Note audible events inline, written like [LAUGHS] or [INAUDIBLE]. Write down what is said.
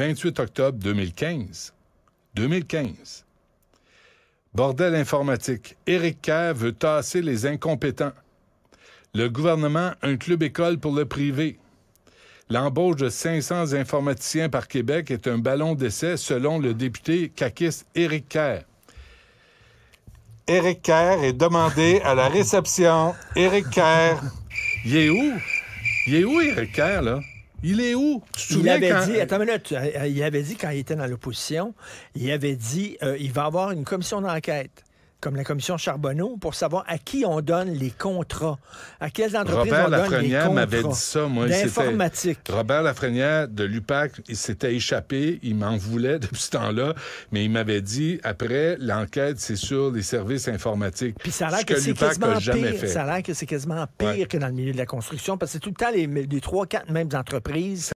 28 octobre 2015. 2015. Bordel informatique. Éric Kerr veut tasser les incompétents. Le gouvernement, un club école pour le privé. L'embauche de 500 informaticiens par Québec est un ballon d'essai selon le député caquiste Éric Kerr. Éric Kerr est demandé à la réception. Éric Kerr. Il est où? Il est où, Éric Kerr, là? Il est où? il avait dit, attends euh, il avait dit quand il était dans l'opposition, il avait dit euh, il va avoir une commission d'enquête comme la commission Charbonneau, pour savoir à qui on donne les contrats, à quelles entreprises on donne les contrats. m'avait dit ça, moi. D'informatique. Robert Lafrenière de l'UPAC, il s'était échappé, il m'en voulait [LAUGHS] depuis ce temps-là, mais il m'avait dit, après, l'enquête, c'est sur les services informatiques. Puis ça a l'air que, c'est quasiment pire. Ça a l'air que c'est quasiment pire que dans le milieu de la construction, parce que tout le temps les, trois, quatre mêmes entreprises.